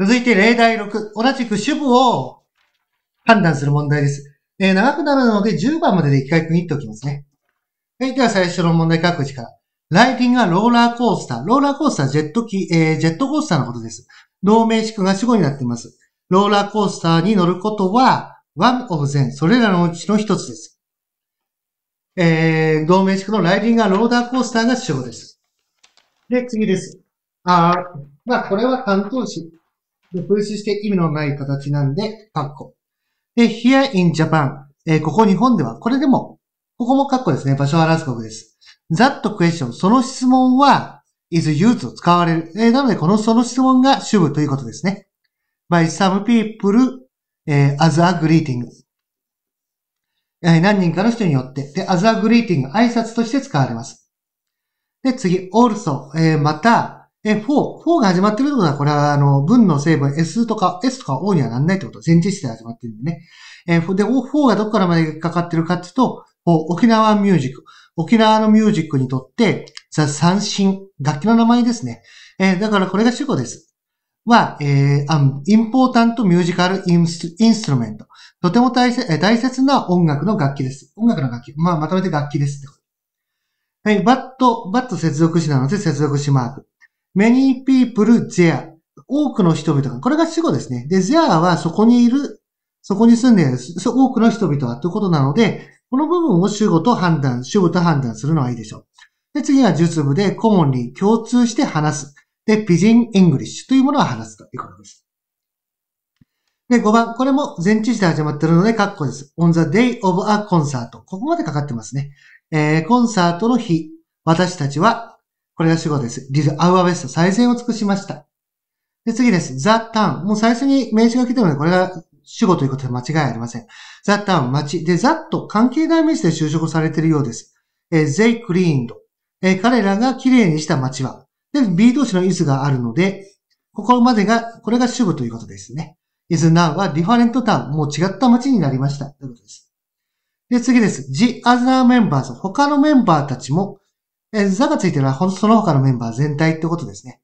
続いて例題6。同じく主語を判断する問題です。えー、長くなるので10番までで一回区切っておきますね。はい。では最初の問題各自から。ライディングはローラーコースター。ローラーコースターはジェット機、えー、ジェットコースターのことです。同名詞句が主語になっています。ローラーコースターに乗ることは、one of ン。e それらのうちの一つです。えー、同名詞句のライディングはローラーコースターが主語です。で、次です。あまあ、これは関東詞。で、分子して意味のない形なんで、カッコ。で、here in Japan、えー、ここ日本では、これでも、ここもカッコですね。場所を表す語です。that question、その質問は、is used を使われる。えー、なので、このその質問が主語ということですね。by some people、えー、as a greeting。え何人かの人によって。で、as a greeting、挨拶として使われます。で、次、also、えー、また、え、4、4が始まってるってことは、これは、あの、文の成分 S とか S とか O にはなんないってこと。前置詞で始まってるんでね。えー、で、4がどこからまでかかってるかっていうと、沖縄ミュージック。沖縄のミュージックにとって、ザ・三振。楽器の名前ですね。えー、だからこれが主語です。は、えー、インポータントミュージカルインストゥメント。とても大切大切な音楽の楽器です。音楽の楽器。まあ、まとめて楽器ですってこと。はい、バット、バット接続詞なので接続詞マーク。many people there 多くの人々が、これが主語ですね。で、there はそこにいる、そこに住んでいる多くの人々はということなので、この部分を主語と判断、主語と判断するのはいいでしょう。で、次は述部で、コモンに共通して話す。で、ピジン・エングリッシュというものは話すということです。で、5番。これも前置詞で始まってるので、カッコです。on the day of a concert。ここまでかかってますね。えー、コンサートの日。私たちはこれが主語です。t i s o u r best 最善を尽くしました。で、次です。the town もう最初に名詞が来てるので、これが主語ということで間違いありません。the town 町。で、ザ h と関係代名詞で就職されているようです。え they cleaned え彼らが綺麗にした町は。で、B 動詞の is があるので、ここまでが、これが主語ということですね。is now は different town もう違った町になりました。ということです。で、次です。the other members 他のメンバーたちもえー、座がついてるのは、その他のメンバー全体ってことですね。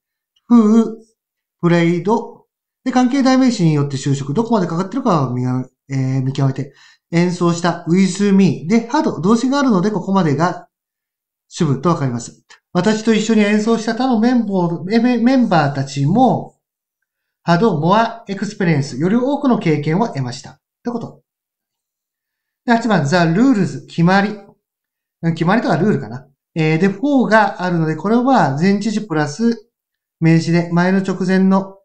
風、プレイド、で、関係代名詞によって就職、どこまでかかってるかを見,、えー、見極めて、演奏した with me で、ハード、動詞があるので、ここまでが主文とわかります。私と一緒に演奏した他のメンバーたちも、ハド、モア、エクスペリエンス、より多くの経験を得ました。ってこと。で8番、The Rules、決まり。決まりとかルールかな。えー、で、4があるので、これは前置詞プラス名詞で、前の直前の、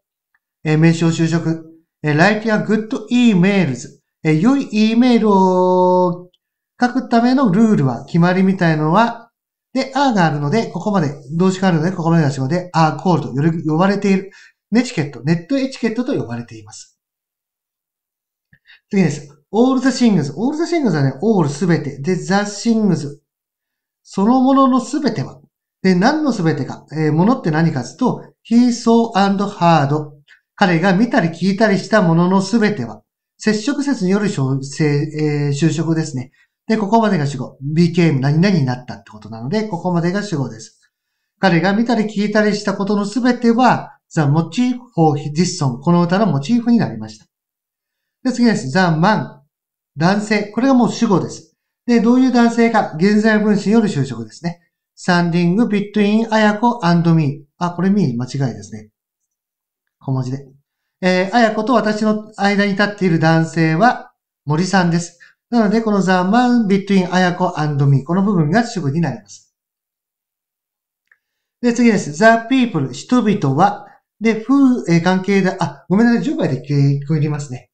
えー、名詞を就職。えー、w i k e a good emails。えー、良い E メールを書くためのルールは、決まりみたいのは、で、あがあるので、ここまで、動詞があるので、ここまでが仕事で、あーコールとよ呼ばれている。ネチケット、ネットエチケットと呼ばれています。次です。all the things. all the things はね、all すべて。で、the things そのもののすべては、で、何のすべてか、えー、ものって何かつと、he saw and heard。彼が見たり聞いたりしたもののすべては、接触説による就,、えー、就職ですね。で、ここまでが主語。became 何々になったってことなので、ここまでが主語です。彼が見たり聞いたりしたことのすべては、the motif for this song。この歌のモチーフになりました。で、次です。the man。男性。これがもう主語です。で、どういう男性か、現在分子による就職ですね。サンディング、ビットイン、あやこ、アンドミー。あ、これミー間違いですね。小文字で。えー、あやこと私の間に立っている男性は森さんです。なので、このザ・マン・ビットイン・アヤコ・アンド・ミー。この部分が主語になります。で、次です。ザ・ピープル、人々は、で、風、えー、関係だ、あ、ごめんなさい、10倍で区いりますね。